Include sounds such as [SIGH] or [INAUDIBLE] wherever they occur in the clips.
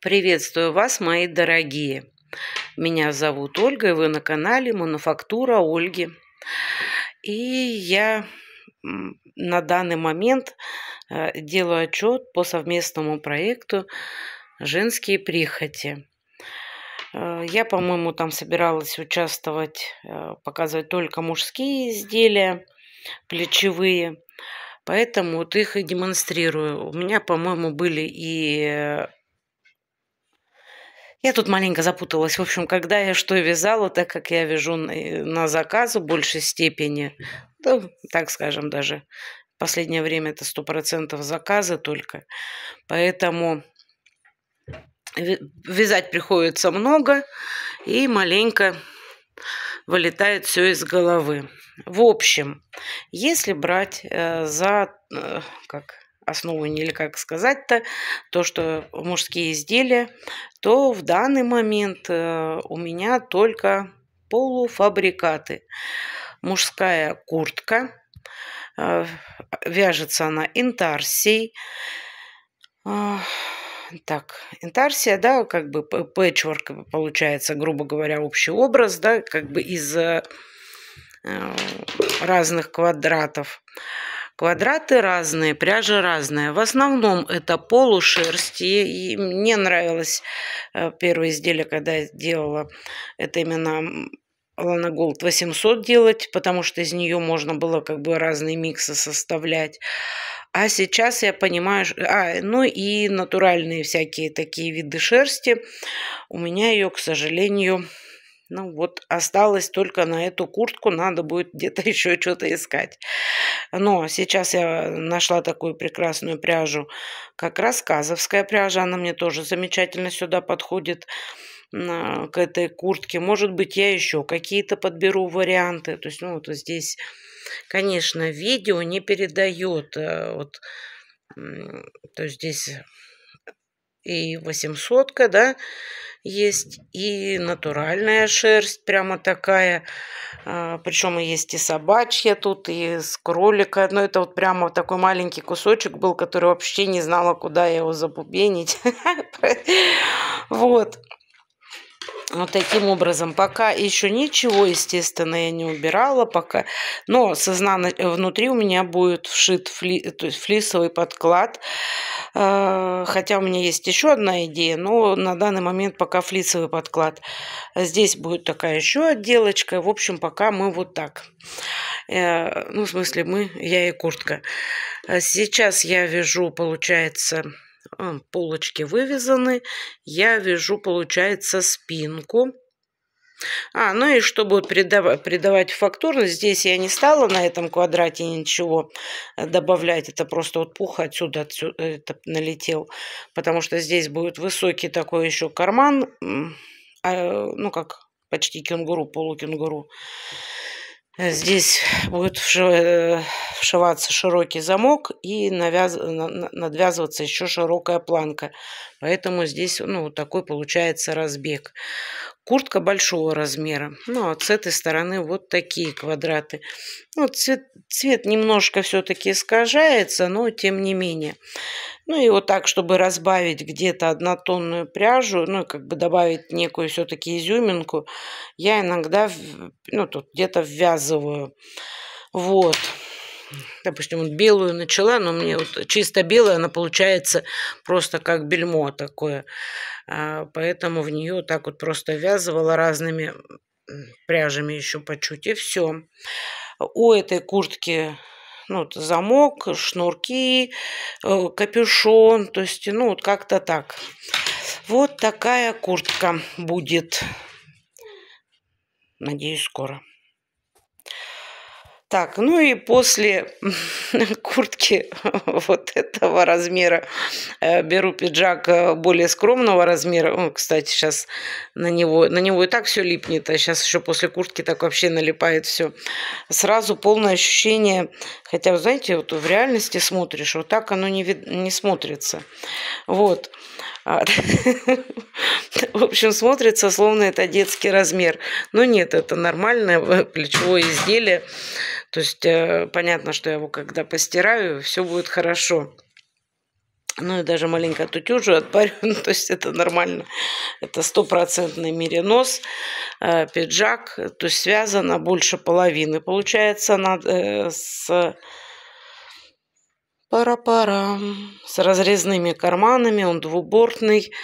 Приветствую вас, мои дорогие! Меня зовут Ольга, и вы на канале «Мануфактура Ольги». И я на данный момент э, делаю отчет по совместному проекту «Женские прихоти». Э, я, по-моему, там собиралась участвовать, э, показывать только мужские изделия, плечевые. Поэтому вот их и демонстрирую. У меня, по-моему, были и я тут маленько запуталась. В общем, когда я что вязала, так как я вяжу на э, заказ в большей степени, то, так скажем, даже в последнее время это 100% заказы только. Поэтому вязать приходится много и маленько вылетает все из головы. В общем, если брать э, за э, как основу, или как сказать-то, то, что мужские изделия, то в данный момент э, у меня только полуфабрикаты. Мужская куртка, э, вяжется она интарсией, так, интарсия, да, как бы пэтчворк получается, грубо говоря, общий образ, да, как бы из э, разных квадратов. Квадраты разные, пряжа разная. В основном это полушерсть. И, мне нравилось э, первое изделие, когда я делала. Это именно Лана Голд 800 делать, потому что из нее можно было как бы разные миксы составлять. А сейчас я понимаю, а, ну и натуральные всякие такие виды шерсти. У меня ее, к сожалению, ну вот осталось только на эту куртку, надо будет где-то [LAUGHS] еще что-то искать. Но сейчас я нашла такую прекрасную пряжу, как рассказовская пряжа, она мне тоже замечательно сюда подходит к этой куртке. Может быть, я еще какие-то подберу варианты. То есть, ну, вот здесь, конечно, видео не передает. Э, вот, то есть здесь и 800, да, есть и натуральная шерсть прямо такая, а, причем и есть и собачья тут, и с кролика, но это вот прямо такой маленький кусочек был, который вообще не знала, куда его забубенить, [LAUGHS] вот, вот таким образом. Пока еще ничего, естественно, я не убирала пока. Но с изнан... внутри у меня будет вшит фли... то есть флисовый подклад. А, хотя у меня есть еще одна идея, но на данный момент пока флисовый подклад. Здесь будет такая еще отделочка. В общем, пока мы вот так. Э, ну, в смысле, мы, я и куртка. А сейчас я вяжу, получается, полочки вывязаны. Я вяжу, получается, спинку. А, ну и чтобы придавать, придавать фактурность, здесь я не стала на этом квадрате ничего э, добавлять. Это просто вот пух отсюда, отсюда э, это налетел. Потому что здесь будет высокий такой еще карман. А, ну как, почти кенгуру, полукенгуру. кенгуру Здесь будет э, вшиваться широкий замок и навяз... Э, надвязываться еще широкая планка. Поэтому здесь ну, такой получается разбег. Куртка большого размера. Ну, а с этой стороны вот такие квадраты. Ну, цвет, цвет немножко все-таки искажается, но тем не менее. Ну, и вот так, чтобы разбавить где-то однотонную пряжу, ну, как бы добавить некую все-таки изюминку, я иногда, ну, тут где-то ввязываю. Вот. Допустим, вот белую начала, но мне вот чисто белая, она получается просто как бельмо такое. А, поэтому в нее так вот просто ввязывала разными пряжами еще по чуть, и все. У этой куртки ну, вот замок, шнурки, э, капюшон, то есть, ну, вот как-то так. Вот такая куртка будет. Надеюсь, скоро. Так, ну и после [LAUGHS] куртки [LAUGHS] вот этого размера э, беру пиджак э, более скромного размера. Он, кстати, сейчас на него, на него и так все липнет, а сейчас еще после куртки так вообще налипает все. Сразу полное ощущение, хотя, вы знаете, вот в реальности смотришь, вот так оно не, вид, не смотрится. Вот. А, [LAUGHS] в общем, смотрится, словно это детский размер. Но нет, это нормальное э, плечевое изделие. То есть э, понятно, что я его когда постираю, все будет хорошо. Ну и даже маленько тутюжу отпарю, [LAUGHS] ну, то есть это нормально. Это стопроцентный меринос, э, пиджак, то есть связано больше половины получается над, э, с пара-пара, с разрезными карманами, он двубортный.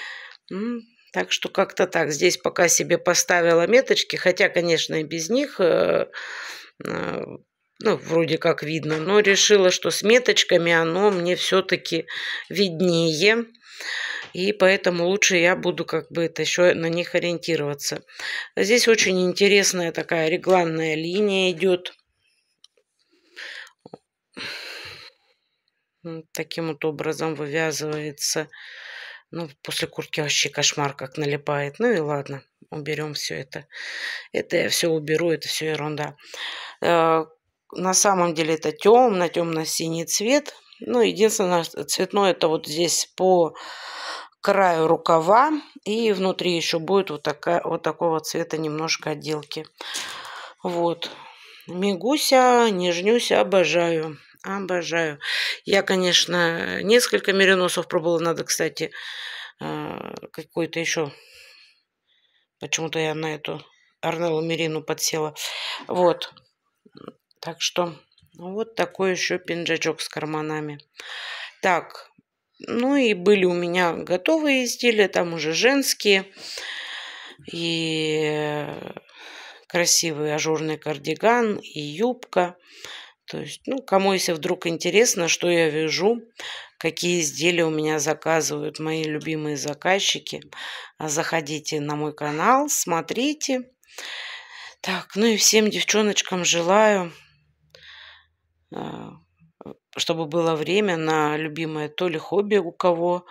Так что как-то так. Здесь пока себе поставила меточки, хотя, конечно, и без них э, э, ну, вроде как видно, но решила, что с меточками оно мне все-таки виднее. И поэтому лучше я буду как бы это еще на них ориентироваться. Здесь очень интересная такая регланная линия идет. Ну, таким вот образом вывязывается. Ну, после куртки вообще кошмар как налипает. Ну и ладно, уберем все это. Это я все уберу, это все ерунда а, на самом деле это темно, темно-синий цвет. Ну, единственное, цветное это вот здесь по краю рукава. И внутри еще будет вот, такая, вот такого цвета немножко отделки. Вот. Мигуся, нежнюся, обожаю. Обожаю. Я, конечно, несколько мериносов пробовала. Надо, кстати, э, какой-то еще... Почему-то я на эту Арнеллу Мерину подсела. Вот. Так что вот такой еще пинджачок с карманами. Так, ну и были у меня готовые изделия, там уже женские. И красивый ажурный кардиган и юбка. То есть, ну, кому если вдруг интересно, что я вяжу, какие изделия у меня заказывают мои любимые заказчики, заходите на мой канал, смотрите. Так, ну и всем девчоночкам желаю а, чтобы было время на любимое то ли хобби у кого,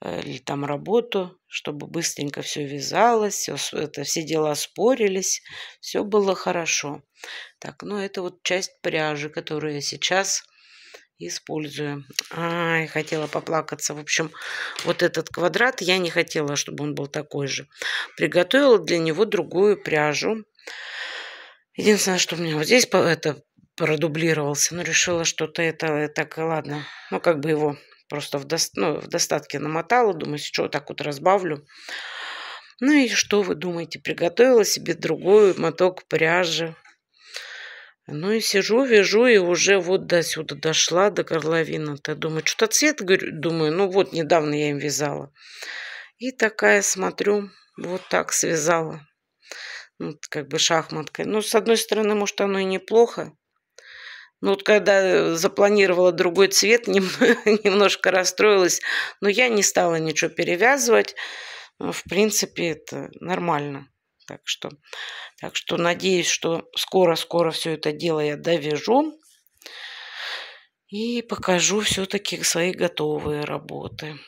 э, или там работу, чтобы быстренько все вязалось, все, это, все дела спорились, все было хорошо. Так, ну это вот часть пряжи, которую я сейчас использую. Ай, хотела поплакаться. В общем, вот этот квадрат я не хотела, чтобы он был такой же. Приготовила для него другую пряжу. Единственное, что у меня вот здесь это продублировался, но решила, что-то это так, и э, ладно, ну, как бы его просто в, до, ну, в достатке намотала, думаю, что вот так вот разбавлю. Ну и что вы думаете, приготовила себе другой моток пряжи. Ну и сижу, вяжу, и уже вот до сюда дошла, до горловины-то. Думаю, что-то цвет, говорю, думаю, ну вот недавно я им вязала. И такая смотрю, вот так связала. Вот как бы шахматкой. но ну, с одной стороны, может, оно и неплохо. Ну вот когда запланировала другой цвет, [LAUGHS] немножко расстроилась, но я не стала ничего перевязывать. Ну, в принципе, это нормально. Так что, так что надеюсь, что скоро-скоро все это дело я довяжу и покажу все-таки свои готовые работы.